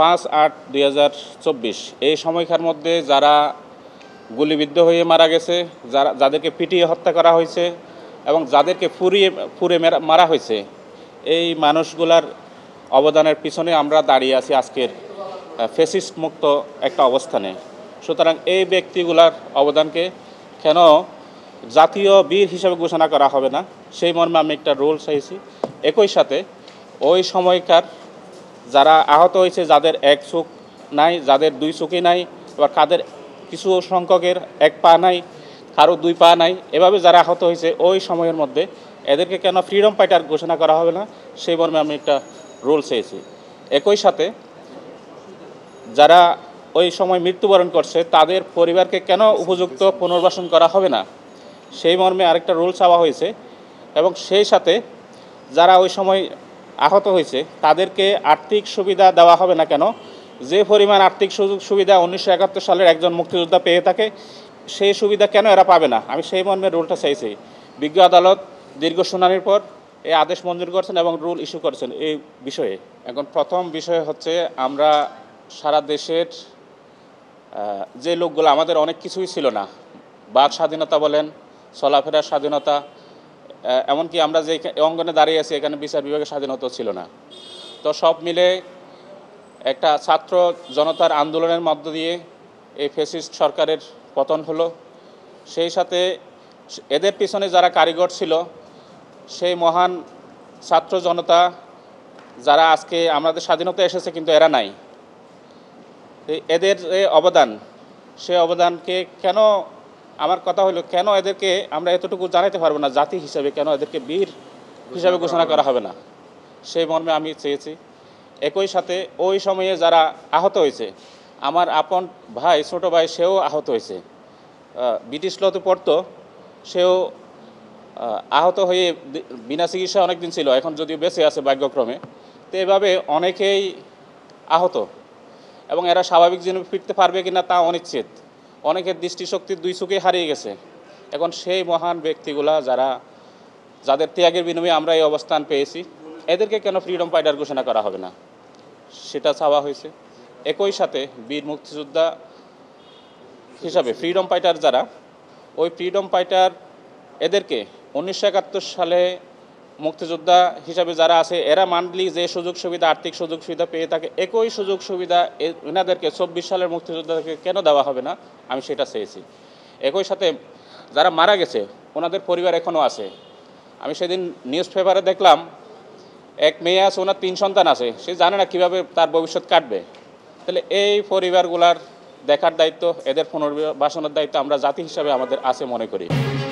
পাঁচ আট দুই এই সময়কার মধ্যে যারা গুলিবিদ্ধ হয়ে মারা গেছে যারা যাদেরকে পিটিয়ে হত্যা করা হয়েছে এবং যাদেরকে ফুরিয়ে ফুরে মারা হয়েছে এই মানুষগুলার অবদানের পিছনে আমরা দাঁড়িয়ে আছি আজকের ফেসিস্ট মুক্ত একটা অবস্থানে সুতরাং এই ব্যক্তিগুলার অবদানকে কেন জাতীয় বীর হিসেবে ঘোষণা করা হবে না সেই মর্মে আমি একটা রোল চাইছি একই সাথে ওই সময়কার যারা আহত হয়েছে যাদের এক চোখ নাই যাদের দুই চোখই নাই আবার কাদের কিছু সংখ্যকের এক পা নাই কারো দুই পা নাই এভাবে যারা আহত হয়েছে ওই সময়ের মধ্যে এদেরকে কেন ফ্রিডম ফাইটার ঘোষণা করা হবে না সেই মর্মে আমি একটা রোল চেয়েছি একই সাথে যারা ওই সময় মৃত্যুবরণ করছে তাদের পরিবারকে কেন উপযুক্ত পুনর্বাসন করা হবে না সেই মর্মে আরেকটা রোল চাওয়া হয়েছে এবং সেই সাথে যারা ওই সময় আহত হয়েছে তাদেরকে আর্থিক সুবিধা দেওয়া হবে না কেন যে পরিমাণ আর্থিক সুযোগ সুবিধা উনিশশো একাত্তর সালের একজন মুক্তিযোদ্ধা পেয়ে থাকে সেই সুবিধা কেন এরা পাবে না আমি সেই মর্মে রুলটা চাইছি বিজ্ঞ আদালত দীর্ঘ শুনানির পর এই আদেশ মঞ্জুর করেছেন এবং রুল ইস্যু করেছেন এই বিষয়ে এখন প্রথম বিষয় হচ্ছে আমরা সারা দেশের যে লোকগুলো আমাদের অনেক কিছুই ছিল না বাক স্বাধীনতা বলেন চলাফেরার স্বাধীনতা এমনকি আমরা যে অঙ্গনে দাঁড়িয়ে আছি এখানে বিচার বিভাগের স্বাধীনতা ছিল না তো সব মিলে একটা ছাত্র জনতার আন্দোলনের মধ্য দিয়ে এই ফেসিস্ট সরকারের পতন হলো সেই সাথে এদের পিছনে যারা কারিগর ছিল সেই মহান ছাত্র জনতা যারা আজকে আমাদের স্বাধীনতা এসেছে কিন্তু এরা নাই এদের যে অবদান সে অবদানকে কেন আমার কথা হলো কেন এদেরকে আমরা এতটুকু জানাতে পারবো না জাতি হিসাবে কেন এদেরকে বীর হিসাবে ঘোষণা করা হবে না সেই মর্মে আমি চেয়েছি একই সাথে ওই সময়ে যারা আহত হয়েছে আমার আপন ভাই ছোটো ভাই সেও আহত হয়েছে ব্রিটিশ লতে পড়তো সেও আহত হয়ে বিনা চিকিৎসা অনেকদিন ছিল এখন যদিও বেঁচে আছে ভাগ্যক্রমে তো এভাবে অনেকেই আহত এবং এরা স্বাভাবিক জীবনে ফিরতে পারবে কিনা তা অনিশ্চিত অনেকের দৃষ্টিশক্তির দুই চোখে হারিয়ে গেছে এখন সেই মহান ব্যক্তিগুলা যারা যাদের ত্যাগের বিনিময়ে আমরা এই অবস্থান পেয়েছি এদেরকে কেন ফ্রিডম ফাইটার ঘোষণা করা হবে না সেটা চাওয়া হয়েছে একই সাথে বীর মুক্তিযোদ্ধা হিসাবে ফ্রিডম ফাইটার যারা ওই ফ্রিডম ফাইটার এদেরকে উনিশশো সালে মুক্তিযোদ্ধা হিসাবে যারা আছে এরা মান্থলি যে সুযোগ সুবিধা আর্থিক সুযোগ সুবিধা পেয়ে থাকে একই সুযোগ সুবিধা এনাদেরকে চব্বিশ সালের মুক্তিযোদ্ধাকে কেন দেওয়া হবে না আমি সেটা চেয়েছি একই সাথে যারা মারা গেছে ওনাদের পরিবার এখনও আছে আমি সেদিন নিউজ পেপারে দেখলাম এক মেয়ে আছে ওনার তিন সন্তান আছে সে জানে না কীভাবে তার ভবিষ্যৎ কাটবে তাহলে এই পরিবারগুলার দেখার দায়িত্ব এদের পুনর্বাসনের দায়িত্ব আমরা জাতি হিসাবে আমাদের আছে মনে করি